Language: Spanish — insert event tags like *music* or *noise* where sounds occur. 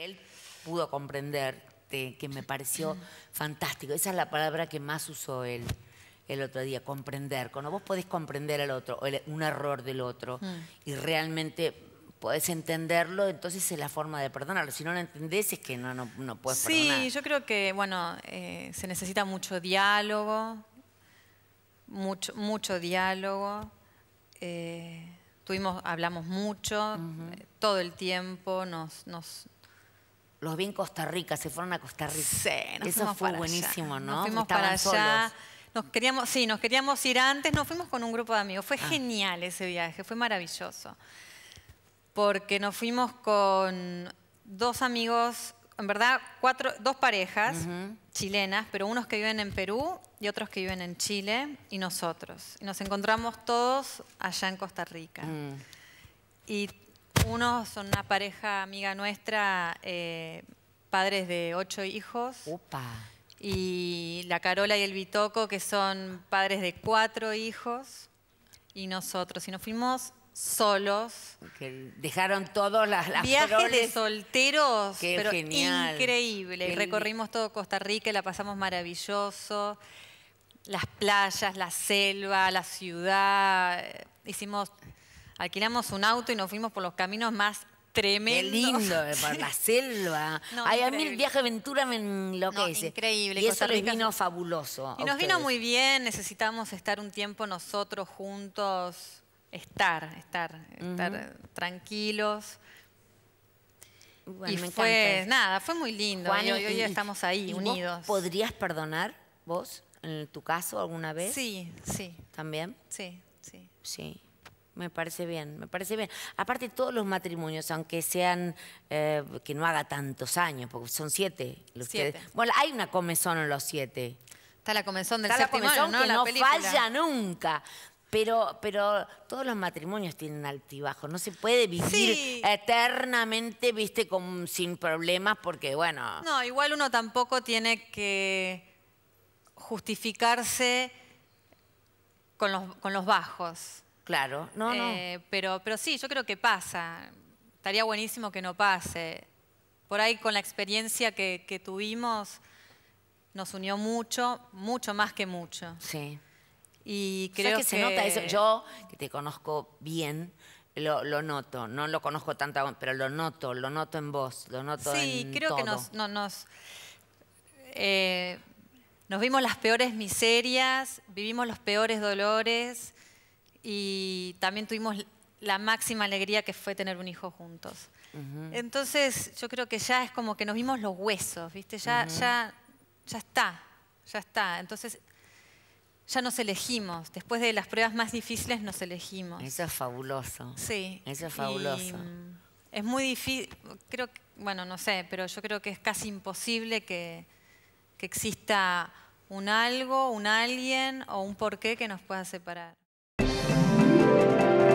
él pudo comprender, que me pareció fantástico. Esa es la palabra que más usó él el otro día, comprender. Cuando vos podés comprender al otro, un error del otro, mm. y realmente podés entenderlo, entonces es la forma de perdonarlo. Si no lo entendés es que no, no, puedes perdonar. Sí, yo creo que, bueno, eh, se necesita mucho diálogo, mucho, mucho diálogo. Eh, tuvimos, hablamos mucho, eh, todo el tiempo, nos, nos, los vi en Costa Rica, se fueron a Costa Rica. Eso fue buenísimo, ¿no? Nos fuimos para allá. Nos queríamos, sí, nos queríamos ir antes, nos fuimos con un grupo de amigos. Fue ah. genial ese viaje, fue maravilloso. Porque nos fuimos con dos amigos, en verdad, cuatro, dos parejas chilenas, pero unos que viven en Perú y otros que viven en Chile, y nosotros. Y nos encontramos todos allá en Costa Rica. Mm. Y uno son una pareja amiga nuestra, eh, padres de ocho hijos. Opa. Y la Carola y el Bitoco, que son padres de cuatro hijos. Y nosotros, y nos fuimos solos. dejaron todas las, Viajes de solteros, Qué pero increíble. Recorrimos todo Costa Rica, la pasamos maravilloso. Las playas, la selva, la ciudad. Hicimos alquilamos un auto y nos fuimos por los caminos más tremendos. Qué lindo, eh, por la *laughs* selva. a mí el viaje aventura me enloquece. No, increíble. Y eso les vino fabuloso. Y nos vino muy bien, necesitamos estar un tiempo nosotros juntos, estar, estar, estar tranquilos. y fue, nada, fue muy lindo. y, hoy, estamos ahí, unidos. ¿Podrías perdonar vos, en tu caso, alguna vez? Sí, sí. ¿También? Sí, sí. Sí. Me parece bien, me parece bien. Aparte, todos los matrimonios, aunque sean, eh, que no haga tantos años, porque son siete. Los bueno, hay una comezón en los siete. Está la comezón del Está ¿no? que no falla nunca. Pero, pero todos los matrimonios tienen altibajo. No se puede vivir eternamente, viste, con, sin problemas, porque bueno. No, igual uno tampoco tiene que justificarse con los, con los bajos. Claro, no, no. Eh, pero, sí, yo creo que pasa. Estaría buenísimo que no pase. Por ahí con la experiencia que, tuvimos nos unió mucho, mucho más que mucho. Sí. Y creo que, se nota eso. Yo, que te conozco bien, lo, noto. No lo conozco tanto, pero lo noto, lo noto en vos, lo noto sí, creo que nos... nos eh, nos vimos las peores miserias, vivimos los peores dolores, y también tuvimos la máxima alegría que fue tener un hijo juntos. Entonces, yo creo que ya es como que nos vimos los huesos, ¿viste? Ya, ya, ya está, ya está. Entonces, ya nos elegimos. Después de las pruebas más difíciles, nos elegimos. Eso es fabuloso. Sí. Eso es fabuloso. Mm, es muy difícil, creo que, bueno, no sé, pero yo creo que es casi imposible que, que exista un algo, un alguien o un porqué que nos pueda separar. Thank you.